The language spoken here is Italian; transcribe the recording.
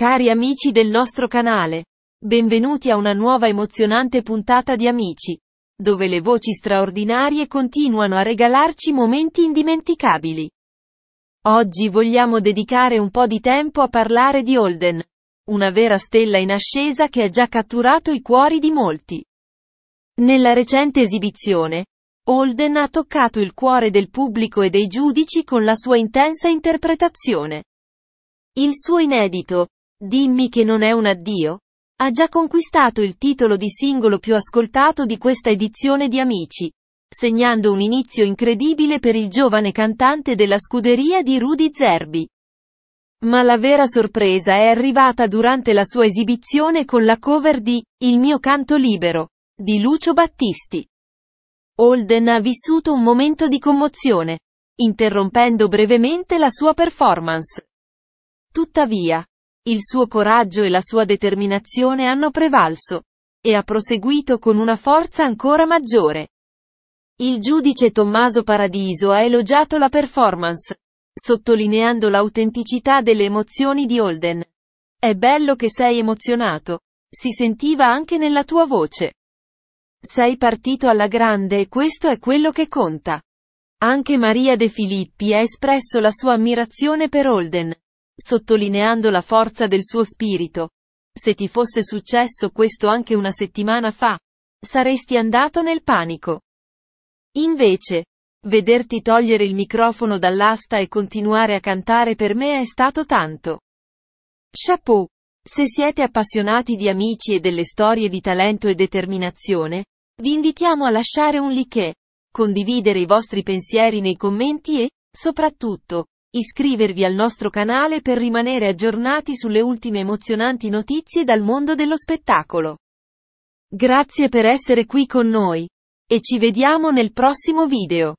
Cari amici del nostro canale, benvenuti a una nuova emozionante puntata di Amici, dove le voci straordinarie continuano a regalarci momenti indimenticabili. Oggi vogliamo dedicare un po' di tempo a parlare di Holden, una vera stella in ascesa che ha già catturato i cuori di molti. Nella recente esibizione, Holden ha toccato il cuore del pubblico e dei giudici con la sua intensa interpretazione. Il suo inedito, Dimmi che non è un addio, ha già conquistato il titolo di singolo più ascoltato di questa edizione di Amici, segnando un inizio incredibile per il giovane cantante della scuderia di Rudy Zerbi. Ma la vera sorpresa è arrivata durante la sua esibizione con la cover di Il mio canto libero, di Lucio Battisti. Holden ha vissuto un momento di commozione, interrompendo brevemente la sua performance. Tuttavia, il suo coraggio e la sua determinazione hanno prevalso. E ha proseguito con una forza ancora maggiore. Il giudice Tommaso Paradiso ha elogiato la performance, sottolineando l'autenticità delle emozioni di Holden. È bello che sei emozionato. Si sentiva anche nella tua voce. Sei partito alla grande e questo è quello che conta. Anche Maria De Filippi ha espresso la sua ammirazione per Holden, sottolineando la forza del suo spirito. Se ti fosse successo questo anche una settimana fa, saresti andato nel panico. Invece, vederti togliere il microfono dall'asta e continuare a cantare per me è stato tanto. Chapeau! Se siete appassionati di amici e delle storie di talento e determinazione, vi invitiamo a lasciare un like, condividere i vostri pensieri nei commenti e, soprattutto, Iscrivervi al nostro canale per rimanere aggiornati sulle ultime emozionanti notizie dal mondo dello spettacolo. Grazie per essere qui con noi. E ci vediamo nel prossimo video.